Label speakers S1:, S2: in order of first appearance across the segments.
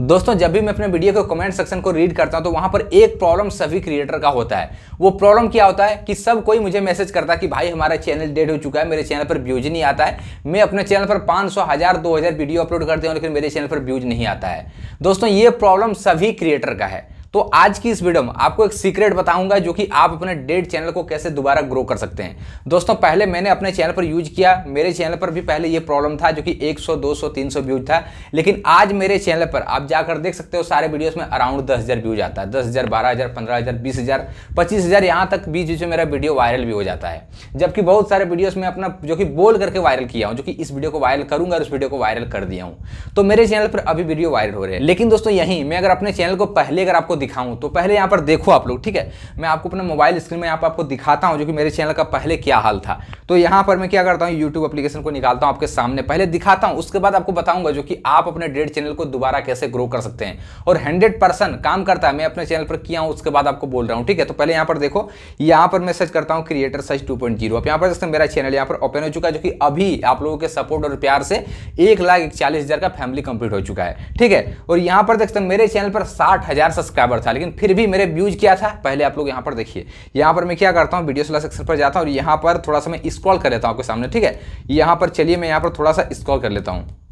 S1: दोस्तों जब भी मैं अपने वीडियो के कमेंट सेक्शन को रीड करता हूँ तो वहाँ पर एक प्रॉब्लम सभी क्रिएटर का होता है वो प्रॉब्लम क्या होता है कि सब कोई मुझे मैसेज करता है कि भाई हमारा चैनल डेड हो चुका है मेरे चैनल पर व्यूज नहीं आता है मैं अपने चैनल पर पाँच सौ हज़ार दो हज़ार वीडियो अपलोड करते हूँ लेकिन मेरे चैनल पर व्यूज नहीं आता है दोस्तों ये प्रॉब्लम सभी क्रिएटर का है तो आज की इस वीडियो में आपको एक सीक्रेट बताऊंगा जो कि आप अपने डेड चैनल को कैसे दोबारा ग्रो कर सकते हैं दोस्तों पहले मैंने अपने चैनल पर यूज किया मेरे चैनल पर भी पहले यह प्रॉब्लम था जो कि 100 200 300 व्यूज था लेकिन आज मेरे चैनल पर आप जाकर देख सकते हो सारे वीडियोस में अराउंड दस हजार व्यूज आता है दस हजार बारह हजार पंद्रह हजार बीस हजार पच्चीस हजार यहाँ तक बीच बीच में मेरा वीडियो वायरल भी हो जाता है जबकि बहुत सारे वीडियोस में अपना जो कि बोल करके वायरल किया हूं जो कि इस वीडियो को वायरल करूंगा और उस वीडियो को वायरल कर दिया हूं तो मेरे चैनल पर अभी वीडियो वायरल हो रहे हैं लेकिन दोस्तों यहीं मैं अगर अपने चैनल को पहले अगर आपको दिखाऊं तो पहले यहाँ पर देखो आप लोग ठीक है मैं आपको अपने मोबाइल स्क्रीन में यहाँ पर आपको दिखाता हूँ जो कि मेरे चैनल का पहले क्या हाल था तो यहाँ पर मैं क्या करता हूँ यूट्यूब अपलीकेशन को निकालता हूँ आपके सामने पहले दिखाता हूँ उसके बाद आपको बताऊंगा जो कि आप अपने डेढ़ चैनल को दोबारा कैसे ग्रो कर सकते हैं और हंड्रेड काम करता है मैं अपने चैनल पर किया हूँ उसके बाद आपको बोल रहा हूँ ठीक है तो पहले यहाँ पर देखो यहाँ पर मैं सर्च करता हूँ creator search two point zero पर मेरा चैनल यहाँ पर ओपन हो चुका है जो कि अभी आप लोगों के सपोर्ट और प्यार से एक लाख इकचालीस हजार का फैमिली कंप्लीट हो चुका है ठीक है और यहां पर देखते हैं मेरे चैनल पर साठ हजार सब्सक्राइबर बराबर था लेकिन फिर भी मेरे व्यूज क्या था पहले आप लोग यहाँ पर देखिए यहाँ पर मैं क्या करता हूँ वीडियो सलाह सेक्शन पर जाता हूँ और यहाँ पर थोड़ा सा मैं स्क्रॉल कर लेता हूँ आपके सामने ठीक है यहाँ पर चलिए मैं यहाँ पर थोड़ा सा स्क्रॉल कर लेता हूँ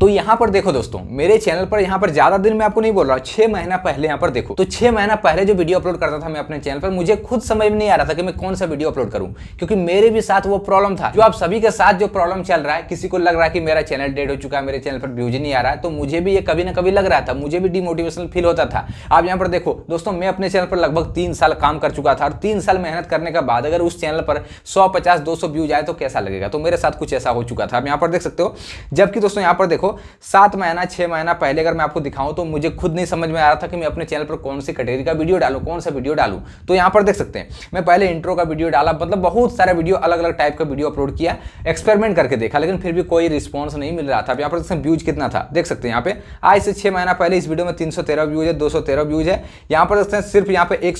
S1: तो यहाँ पर देखो दोस्तों मेरे चैनल पर यहाँ पर ज्यादा दिन मैं आपको नहीं बोल रहा छह महीना पहले यहाँ पर देखो तो छह महीना पहले जो वीडियो अपलोड करता था मैं अपने चैनल पर मुझे खुद समझ में नहीं आ रहा था कि मैं कौन सा वीडियो अपलोड करूँ क्योंकि मेरे भी साथ वो प्रॉब्लम था जो आप सभी के साथ जो प्रॉब्लम चल रहा है किसी को लग रहा है कि मेरा चैनल डेड हो चुका है मेरे चैनल पर व्यूज नहीं आ रहा है तो मुझे भी ये कभी ना कभी लग रहा था मुझे भी डिमोटिवेशनल फील होता था आप यहाँ पर देखो दोस्तों मैं अपने चैनल पर लगभग तीन साल काम कर चुका था और तीन साल मेहनत करने के बाद अगर उस चैनल पर सौ पचास दो व्यूज आए तो कैसा लगेगा तो मेरे साथ कुछ ऐसा हो चुका था आप यहाँ पर देख सकते हो जबकि दोस्तों यहाँ पर देखो देखो सात महीना छः महीना पहले अगर मैं आपको दिखाऊं तो मुझे खुद नहीं समझ में आ रहा था कि मैं अपने चैनल पर कौन सी कैटेगरी का वीडियो डालूँ कौन सा वीडियो डालूँ तो यहाँ पर देख सकते हैं मैं पहले इंट्रो का वीडियो डाला मतलब बहुत सारा वीडियो अलग अलग टाइप का वीडियो अपलोड किया एक्सपेरिमेंट करके देखा लेकिन फिर भी कोई रिस्पॉन्स नहीं मिल रहा था यहाँ पर व्यूज कितना था देख सकते हैं यहाँ पे आज से छः महीना पहले इस वीडियो में तीन व्यूज है दो व्यूज है यहाँ पर देखते हैं सिर्फ यहाँ पे एक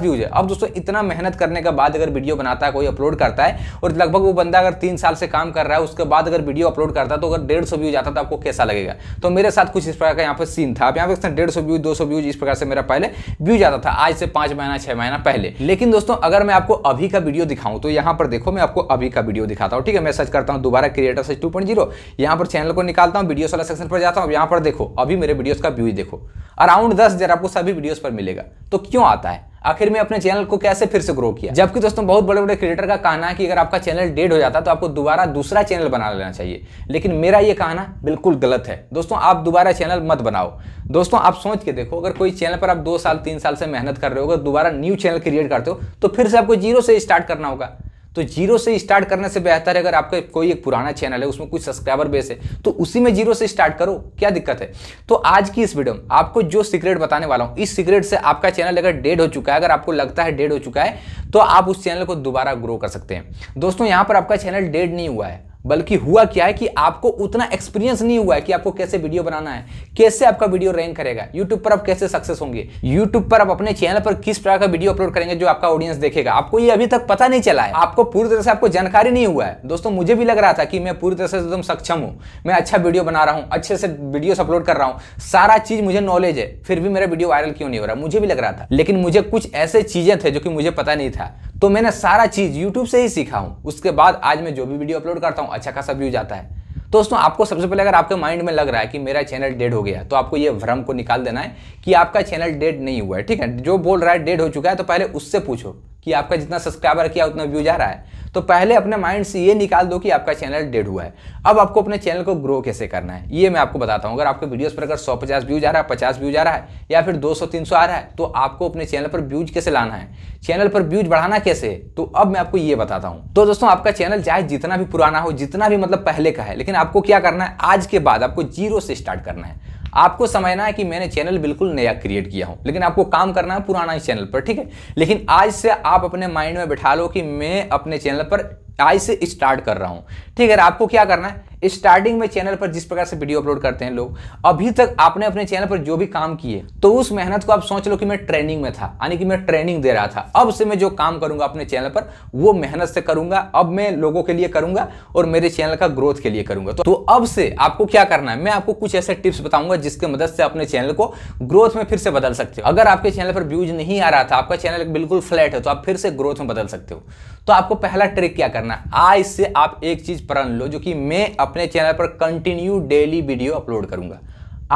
S1: व्यूज है अब दोस्तों इतना मेहनत करने के बाद अगर वीडियो बनाता है कोई अपलोड करता है और लगभग वो बंदा अगर तीन साल से काम कर रहा है उसके बाद अगर वीडियो अपलोड करता है तो अगर डेढ़ व्यूज आता था आपको कैसा लगेगा तो मेरे साथ कुछ इस प्रकार का यहाँ पर सीन था आप यहाँ पे डेढ़ सौ व्यूज दो सौ व्यूज इस प्रकार से मेरा पहले व्यूज आता था आज से पांच महीना छह महीना पहले लेकिन दोस्तों अगर मैं आपको अभी का वीडियो दिखाऊं तो यहाँ पर देखो मैं आपको अभी का वीडियो दिखाता हूँ ठीक है मैं सर्च करता हूँ दोबारा क्रिएटर सर्च टू पॉइंट यहाँ पर चैनल को निकालता हूँ वीडियो वाला सेक्शन पर जाता हूँ यहाँ पर देखो अभी मेरे वीडियोस का व्यूज देखो अराउंड दस हज़ार आपको सभी वीडियोज पर मिलेगा तो क्यों आता है आखिर में अपने चैनल को कैसे फिर से ग्रो किया जबकि दोस्तों बहुत बड़े बड़े क्रिएटर का कहना है कि अगर आपका चैनल डेड हो जाता तो आपको दोबारा दूसरा चैनल बना लेना चाहिए लेकिन मेरा ये कहना बिल्कुल गलत है दोस्तों आप दोबारा चैनल मत बनाओ दोस्तों आप सोच के देखो अगर कोई चैनल पर आप दो साल तीन साल से मेहनत कर रहे हो अगर दोबारा न्यू चैनल क्रिएट करते हो तो फिर से आपको जीरो से स्टार्ट करना होगा तो जीरो से स्टार्ट करने से बेहतर है अगर आपका कोई एक पुराना चैनल है उसमें कोई सब्सक्राइबर बेस है तो उसी में जीरो से स्टार्ट करो क्या दिक्कत है तो आज की इस वीडियो में आपको जो सीक्रेट बताने वाला हूं इस सीक्रेट से आपका चैनल अगर डेड हो चुका है अगर आपको लगता है डेड हो चुका है तो आप उस चैनल को दोबारा ग्रो कर सकते हैं दोस्तों यहां पर आपका चैनल डेड नहीं हुआ है बल्कि हुआ क्या है कि आपको उतना एक्सपीरियंस नहीं हुआ है कि आपको कैसे वीडियो बनाना है कैसे आपका वीडियो रैंक करेगा यूट्यूब पर आप कैसे सक्सेस होंगे यूट्यूब पर आप अपने चैनल पर किस प्रकार का वीडियो अपलोड करेंगे जो आपका ऑडियंस देखेगा आपको ये अभी तक पता नहीं चला है आपको पूरी तरह से आपको जानकारी नहीं हुआ है दोस्तों मुझे भी लग रहा था कि मैं पूरी तरह से एकदम सक्षम हूँ मैं अच्छा वीडियो बना रहा हूँ अच्छे से वीडियोस अपलोड कर रहा हूँ सारा चीज मुझे नॉलेज है फिर भी मेरा वीडियो वायरल क्यों नहीं हो रहा मुझे भी लग रहा था लेकिन मुझे कुछ ऐसे चीजें थे जो कि मुझे पता नहीं था तो मैंने सारा चीज यूट्यूब से ही सीखा हूँ उसके बाद आज मैं जो भी वीडियो अपलोड करता हूँ अच्छा खासा व्यूज आता है तो दोस्तों आपको सबसे पहले अगर आपके माइंड में लग रहा है कि मेरा चैनल डेड हो गया तो आपको ये भ्रम को निकाल देना है कि आपका चैनल डेड नहीं हुआ है ठीक है जो बोल रहा है डेड हो चुका है तो पहले उससे पूछो कि आपका जितना सब्सक्राइबर किया उतना व्यूज आ रहा है तो पहले अपने माइंड से ये निकाल दो कि आपका चैनल डेड हुआ है अब आपको अपने चैनल को ग्रो कैसे करना है ये मैं आपको बताता हूँ अगर आपके वीडियोस पर अगर सौ पचास व्यूज आ रहा है पचास व्यूज आ रहा है या फिर दो सौ तीन सौ आ रहा है तो आपको अपने चैनल पर व्यूज कैसे लाना है चैनल पर व्यूज बढ़ाना कैसे तो अब मैं आपको ये बताता हूँ तो दोस्तों आपका चैनल चाहे जितना भी पुराना हो जितना भी मतलब पहले का है लेकिन आपको क्या करना है आज के बाद आपको जीरो से स्टार्ट करना है आपको समझना है कि मैंने चैनल बिल्कुल नया क्रिएट किया हूं लेकिन आपको काम करना है पुराना ही चैनल पर ठीक है लेकिन आज से आप अपने माइंड में बैठा लो कि मैं अपने चैनल पर आज से स्टार्ट कर रहा हूं ठीक है आपको क्या करना है स्टार्टिंग में चैनल पर जिस प्रकार से वीडियो अपलोड करते हैं लोग अभी तक आपने अपने चैनल पर जो भी काम किए तो उस मेहनत को आप सोच लो कि मैं ट्रेनिंग में था यानी कि मैं ट्रेनिंग दे रहा था अब से मैं जो काम करूंगा अपने चैनल पर वो मेहनत से करूंगा अब मैं लोगों के लिए करूंगा और मेरे चैनल का ग्रोथ के लिए करूंगा तो, तो अब से आपको क्या करना है मैं आपको कुछ ऐसे टिप्स बताऊंगा जिसके मदद से अपने चैनल को ग्रोथ में फिर से बदल सकते हो अगर आपके चैनल पर व्यूज नहीं आ रहा था आपका चैनल बिल्कुल फ्लैट है तो आप फिर से ग्रोथ में बदल सकते हो तो आपको पहला ट्रिक क्या करना करना आज से आप एक चीज प्रण लो जो कि मैं अपने चैनल पर कंटिन्यू डेली वीडियो अपलोड करूंगा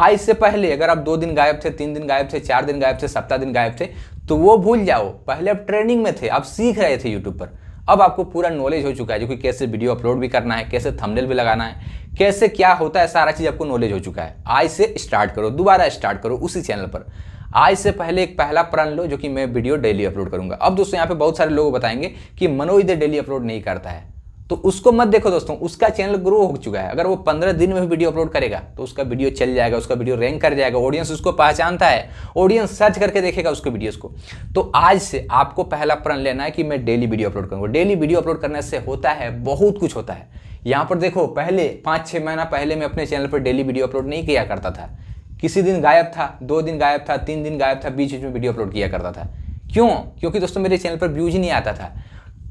S1: आज से पहले अगर आप दो दिन गायब थे तीन दिन गायब थे चार दिन गायब थे सप्ताह दिन गायब थे तो वो भूल जाओ पहले आप ट्रेनिंग में थे आप सीख रहे थे यूट्यूब पर अब आपको पूरा नॉलेज हो चुका है जो कि कैसे वीडियो अपलोड भी करना है कैसे थंबनेल भी लगाना है कैसे क्या होता है सारा चीज़ आपको नॉलेज हो चुका है आज से स्टार्ट करो दोबारा स्टार्ट करो उसी चैनल पर आज से पहले एक पहला प्रण लो जो कि मैं वीडियो डेली अपलोड करूंगा अब दोस्तों यहाँ पे बहुत सारे लोग बताएंगे कि मनोज दे डेली अपलोड नहीं करता है तो उसको मत देखो दोस्तों उसका चैनल ग्रो हो चुका है अगर वो पंद्रह दिन में वीडियो अपलोड करेगा तो उसका वीडियो चल जाएगा उसका वीडियो रैंक कर जाएगा ऑडियंस उसको पहचानता है ऑडियंस सर्च करके देखेगा उसके वीडियोस को तो आज से आपको पहला प्रण लेना है कि मैं डेली वीडियो अपलोड करूंगा डेली वीडियो अपलोड करने से होता है बहुत कुछ होता है यहां पर देखो पहले पांच छह महीना पहले मैं अपने चैनल पर डेली वीडियो अपलोड नहीं किया करता था किसी दिन गायब था दो दिन गायब था तीन दिन गायब था बीच बीच में वीडियो अपलोड किया करता था क्यों क्योंकि दोस्तों मेरे चैनल पर व्यूज ही नहीं आता था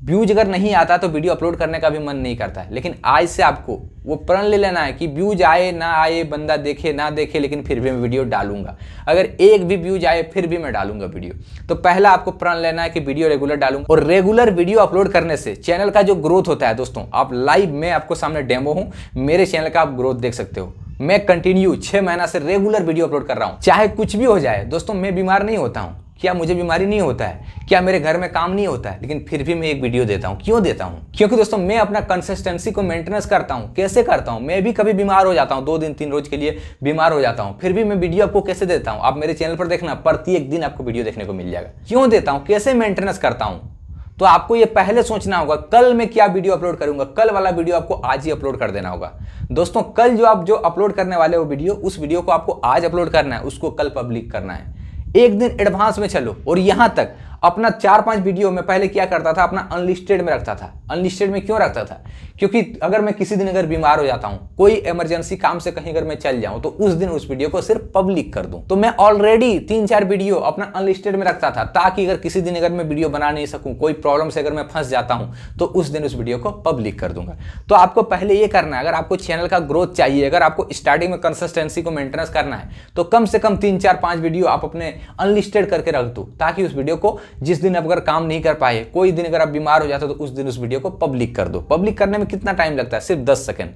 S1: व्यूज अगर नहीं आता तो वीडियो अपलोड करने का भी मन नहीं करता है लेकिन आज से आपको वो प्रण ले लेना है कि व्यूज आए ना आए बंदा देखे ना देखे लेकिन फिर भी मैं वीडियो डालूंगा अगर एक भी व्यूज आए फिर भी मैं डालूंगा वीडियो तो पहला आपको प्रण लेना है कि वीडियो रेगुलर डालूंगा और रेगुलर वीडियो अपलोड करने से चैनल का जो ग्रोथ होता है दोस्तों आप लाइव में आपको सामने डेमो हूँ मेरे चैनल का आप ग्रोथ देख सकते हो मैं कंटिन्यू छः महीना से रेगुलर वीडियो अपलोड कर रहा हूँ चाहे कुछ भी हो जाए दोस्तों मैं बीमार नहीं होता हूँ क्या मुझे बीमारी नहीं होता है क्या मेरे घर में काम नहीं होता है लेकिन फिर भी मैं एक वीडियो देता हूँ क्यों देता हूँ क्योंकि दोस्तों मैं अपना कंसिस्टेंसी को मेंटेनेंस करता हूँ कैसे करता हूँ मैं भी कभी बीमार हो जाता हूँ दो दिन तीन रोज के लिए बीमार हो जाता हूँ फिर भी मैं वीडियो आपको कैसे देता हूँ आप मेरे चैनल पर देखना प्रत्येक दिन आपको वीडियो देखने को मिल जाएगा क्यों देता हूँ कैसे मेंटेनेंस करता हूँ तो आपको ये पहले सोचना होगा कल मैं क्या वीडियो अपलोड करूंगा कल वाला वीडियो आपको आज ही अपलोड कर देना होगा दोस्तों कल जो आप जो अपलोड करने वाले हो वीडियो उस वीडियो को आपको आज अपलोड करना है उसको कल पब्लिक करना है एक दिन एडवांस में चलो और यहां तक अपना चार पांच वीडियो में पहले क्या करता था अपना अनलिस्टेड में रखता था अनलिस्टेड में क्यों रखता था क्योंकि अगर मैं किसी दिन अगर बीमार हो जाता हूं कोई इमरजेंसी काम से कहीं अगर मैं चल जाऊं तो उस दिन उस वीडियो को सिर्फ पब्लिक कर दूं तो मैं ऑलरेडी तीन चार वीडियो अपना अनलिस्टेड में रखता था ताकि अगर किसी दिन अगर मैं वीडियो बना नहीं सकूं कोई प्रॉब्लम से अगर मैं फंस जाता हूं तो उस दिन उस वीडियो को पब्लिक कर दूंगा तो आपको पहले यह करना है अगर आपको चैनल का ग्रोथ चाहिए अगर आपको स्टार्टिंग में कंसिस्टेंसी को मेंटेनेंस करना है तो कम से कम तीन चार पांच वीडियो आप अपने अनलिस्टेड करके रख दो ताकि उस वीडियो को जिस दिन आप अगर काम नहीं कर पाए कोई दिन अगर आप बीमार हो जाते हो तो उस दिन उस वीडियो को पब्लिक कर दो पब्लिक करने में कितना टाइम लगता है सिर्फ दस सेकेंड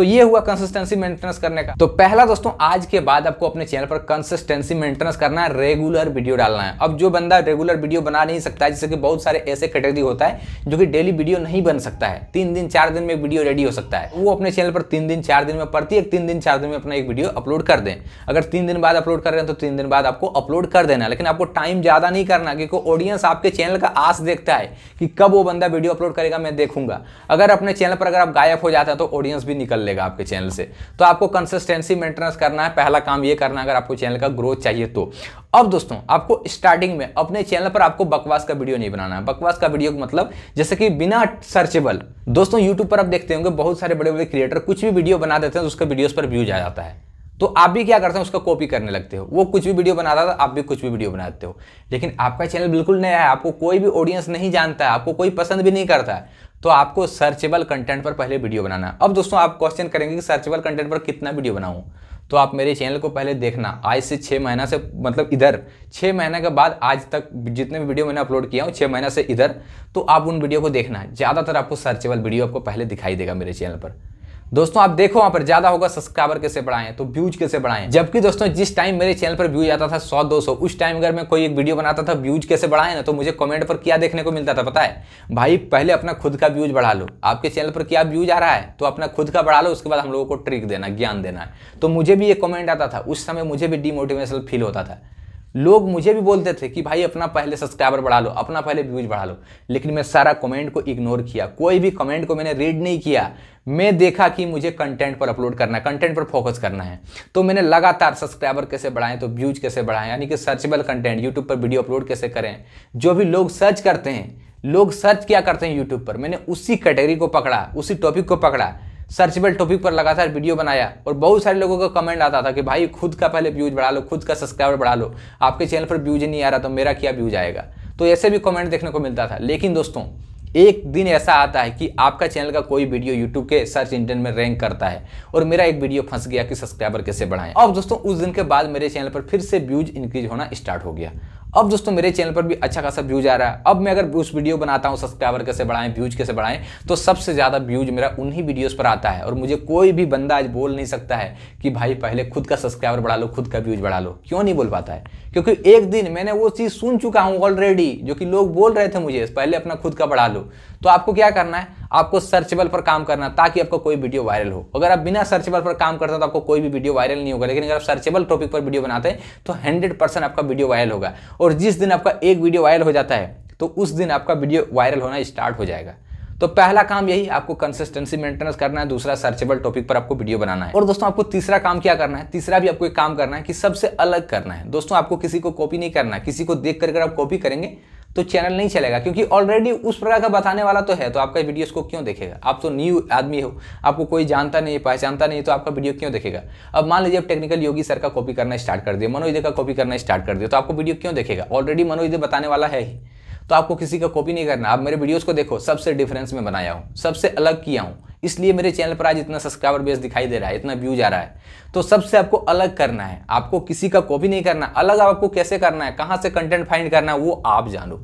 S1: तो ये हुआ कंसिस्टेंसी मेंटेनेंस करने का तो पहला दोस्तों आज के बाद आपको अपने चैनल पर कंसिस्टेंसी मेंटेनेंस करना है रेगुलर वीडियो डालना है अब जो बंदा रेगुलर वीडियो बना नहीं सकता है जैसे कि बहुत सारे ऐसे कैटेगरी होता है जो कि डेली वीडियो नहीं बन सकता है तीन दिन चार दिन में वीडियो रेडी हो सकता है वो अपने चैनल पर तीन दिन चार दिन में प्रत्येक तीन दिन चार दिन में अपना एक वीडियो अपलोड कर दें अगर तीन दिन बाद अपलोड कर रहे हैं तो तीन दिन बाद आपको अपलोड कर देना लेकिन आपको टाइम ज़्यादा नहीं करना क्योंकि ऑडियंस आपके चैनल का आस देखता है कि कब वो बंदा वीडियो अपलोड करेगा मैं देखूंगा अगर अपने चैनल पर अगर आप गायब हो जाते हैं तो ऑडियंस भी निकल मिलेगा आपके चैनल से तो आपको कंसिस्टेंसी मेंटेनेंस करना है पहला काम ये करना है अगर आपको चैनल का ग्रोथ चाहिए तो अब दोस्तों आपको स्टार्टिंग में अपने चैनल पर आपको बकवास का वीडियो नहीं बनाना है बकवास का वीडियो मतलब जैसे कि बिना सर्चेबल दोस्तों यूट्यूब पर आप देखते होंगे बहुत सारे बड़े बड़े क्रिएटर कुछ भी वीडियो बना देते हैं तो उसके वीडियोज पर व्यूज आ जाता है तो आप भी क्या करते हैं उसका कॉपी करने लगते हो वो कुछ भी वीडियो बनाता था आप भी कुछ भी वीडियो बनाते हो लेकिन आपका चैनल बिल्कुल नया है आपको कोई भी ऑडियंस नहीं जानता है आपको कोई पसंद भी नहीं करता है तो आपको सर्चेबल कंटेंट पर पहले वीडियो बनाना अब दोस्तों आप क्वेश्चन करेंगे कि सर्चेबल कंटेंट पर कितना वीडियो बनाऊँ तो आप मेरे चैनल को पहले देखना आज से छः महीना से मतलब इधर छः महीने के बाद आज तक जितने भी वीडियो मैंने अपलोड किया हूँ छः महीना से इधर तो आप उन वीडियो को देखना ज़्यादातर आपको सर्चेबल वीडियो आपको पहले दिखाई देगा मेरे चैनल पर दोस्तों आप देखो वहां पर ज्यादा होगा सब्सक्राइबर कैसे बढ़ाएं तो व्यूज कैसे बढ़ाएं जबकि दोस्तों जिस टाइम मेरे चैनल पर व्यूज आता था सौ दो सौ उस टाइम अगर मैं कोई एक वीडियो बनाता था व्यूज कैसे बढ़ाएं ना तो मुझे कमेंट पर क्या देखने को मिलता था पता है भाई पहले अपना खुद का व्यूज बढ़ा लो आपके चैनल पर क्या व्यूज आ रहा है तो अपना खुद का बढ़ा लो उसके बाद हम लोगों को ट्रिक देना ज्ञान देना है तो मुझे भी ये कॉमेंट आता था उस समय मुझे भी डिमोटिवेशन फील होता था लोग मुझे भी बोलते थे कि भाई अपना पहले सब्सक्राइबर बढ़ा लो अपना पहले व्यूज बढ़ा लो लेकिन मैं सारा कमेंट को इग्नोर किया कोई भी कमेंट को मैंने रीड नहीं किया मैं देखा कि मुझे कंटेंट पर अपलोड करना है कंटेंट पर फोकस करना है तो मैंने लगातार सब्सक्राइबर कैसे बढ़ाएं तो व्यूज कैसे बढ़ाएं यानी कि सर्चेबल कंटेंट यूट्यूब पर वीडियो अपलोड कैसे करें जो भी लोग सर्च करते हैं लोग सर्च क्या करते हैं यूट्यूब पर मैंने उसी कैटेगरी को पकड़ा उसी टॉपिक को पकड़ा सर्चेबल टॉपिक पर लगातार वीडियो बनाया और बहुत सारे लोगों का कमेंट आता था कि भाई खुद का पहले व्यूज बढ़ा लो खुद का सब्सक्राइबर बढ़ा लो आपके चैनल पर व्यूज नहीं आ रहा तो मेरा क्या व्यूज आएगा तो ऐसे भी कमेंट देखने को मिलता था लेकिन दोस्तों एक दिन ऐसा आता है कि आपका चैनल का कोई वीडियो यूट्यूब के सर्च इंजन में रैंक करता है और मेरा एक वीडियो फंस गया कि सब्सक्राइबर कैसे बढ़ाएं अब दोस्तों उस दिन के बाद मेरे चैनल पर फिर से व्यूज इंक्रीज होना स्टार्ट हो गया अब दोस्तों मेरे चैनल पर भी अच्छा खासा व्यूज आ रहा है अब मैं अगर उस वीडियो बनाता हूँ सब्सक्राइबर कैसे बढ़ाएं व्यूज कैसे बढ़ाएं तो सबसे ज़्यादा व्यूज मेरा उन्हीं वीडियोस पर आता है और मुझे कोई भी बंदा आज बोल नहीं सकता है कि भाई पहले खुद का सब्सक्राइबर बढ़ा लो खुद का व्यूज बढ़ा लो क्यों नहीं बोल पाता है क्योंकि एक दिन मैंने वो चीज़ सुन चुका हूँ ऑलरेडी जो कि लोग बोल रहे थे मुझे पहले अपना खुद का बढ़ा लो तो आपको क्या करना है आपको सर्चबल पर काम करना ताकि आपका कोई वीडियो वायरल हो अगर आप बिना सर्चबल पर काम करते हो तो आपको कोई भी वीडियो वायरल नहीं होगा लेकिन अगर आप सर्चेबल टॉपिक पर वीडियो बनाते हैं तो हंड्रेड आपका वीडियो वायरल होगा और जिस दिन आपका एक वीडियो वायरल हो जाता है तो उस दिन आपका वीडियो वायरल होना स्टार्ट हो जाएगा तो पहला काम यही आपको कंसिस्टेंसी मेंटेनेंस करना है दूसरा सर्चेबल टॉपिक पर आपको वीडियो बनाना है और दोस्तों आपको तीसरा काम क्या करना है तीसरा भी आपको एक काम करना है कि सबसे अलग करना है दोस्तों आपको किसी को कॉपी नहीं करना किसी को देख कर अगर आप कॉपी करेंगे तो चैनल नहीं चलेगा क्योंकि ऑलरेडी उस प्रकार का बताने वाला तो है तो आपका वीडियोस को क्यों देखेगा आप तो न्यू आदमी हो आपको कोई जानता नहीं पहचानता नहीं तो आपका वीडियो क्यों देखेगा अब मान लीजिए आप टेक्निकल योगी सर का कॉपी करना स्टार्ट कर दिया मनोज का कॉपी करना स्टार्ट कर दिया तो आपको वीडियो क्यों देखेगा ऑलरेडी मनोज बताने वाला है ही तो आपको किसी का कॉपी नहीं करना आप मेरे वीडियोज़ को देखो सबसे डिफरेंस में बनाया हूँ सबसे अलग किया हूँ इसलिए मेरे चैनल पर आज इतना सब्सक्राइबर बेस दिखाई दे रहा है इतना व्यूज आ रहा है तो सबसे आपको अलग करना है आपको किसी का कॉपी नहीं करना अलग आपको कैसे करना है कहाँ से कंटेंट फाइंड करना है वो आप जानो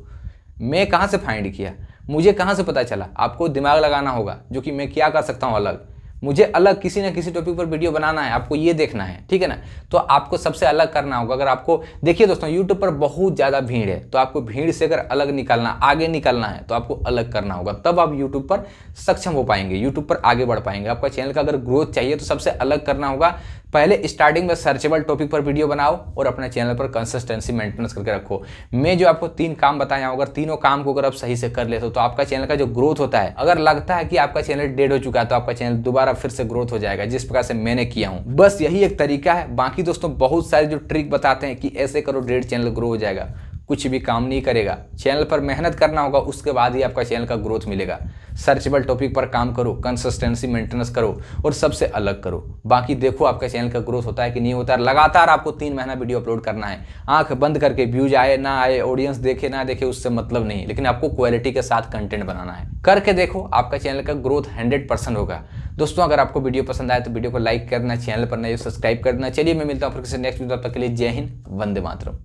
S1: मैं कहाँ से फाइंड किया मुझे कहाँ से पता चला आपको दिमाग लगाना होगा जो कि मैं क्या कर सकता हूँ अलग मुझे अलग किसी ना किसी टॉपिक पर वीडियो बनाना है आपको ये देखना है ठीक है ना तो आपको सबसे अलग करना होगा अगर आपको देखिए दोस्तों यूट्यूब पर बहुत ज़्यादा भीड़ है तो आपको भीड़ से अगर अलग निकालना आगे निकालना है तो आपको अलग करना होगा तब आप यूट्यूब पर सक्षम हो पाएंगे यूट्यूब पर आगे बढ़ पाएंगे आपका चैनल का अगर ग्रोथ चाहिए तो सबसे अलग करना होगा पहले स्टार्टिंग में सर्चेबल टॉपिक पर वीडियो बनाओ और अपने चैनल पर कंसिस्टेंसी मेंटेनेंस करके रखो मैं जो आपको तीन काम बताया अगर तीनों काम को अगर आप सही से कर लेते हो तो आपका चैनल का जो ग्रोथ होता है अगर लगता है कि आपका चैनल डेड हो चुका है तो आपका चैनल दोबारा फिर से ग्रोथ हो जाएगा जिस प्रकार से मैंने किया हूँ बस यही एक तरीका है बाकी दोस्तों बहुत सारे जो ट्रिक बताते हैं कि ऐसे करो डेढ़ चैनल ग्रो हो जाएगा कुछ भी काम नहीं करेगा चैनल पर मेहनत करना होगा उसके बाद ही आपका चैनल का ग्रोथ मिलेगा सर्चेबल टॉपिक पर काम करो कंसिस्टेंसी मेंटेनेंस करो और सबसे अलग करो बाकी देखो आपका चैनल का ग्रोथ होता है कि नहीं होता है लगातार आपको तीन महीना वीडियो अपलोड करना है आंख बंद करके व्यूज आए ना आए ऑडियंस देखे ना देखे उससे मतलब नहीं लेकिन आपको क्वालिटी के साथ कंटेंट बनाना है करके देखो आपका चैनल का ग्रोथ हंड्रेड होगा दोस्तों अगर आपको वीडियो पसंद आए तो वीडियो को लाइक करना चैनल पर नए सब्सक्राइब करना चलिए मैं मिलता हूँ फिर किसी नेक्स्ट वीडियो तक के लिए जय हिंद वंदे मातरम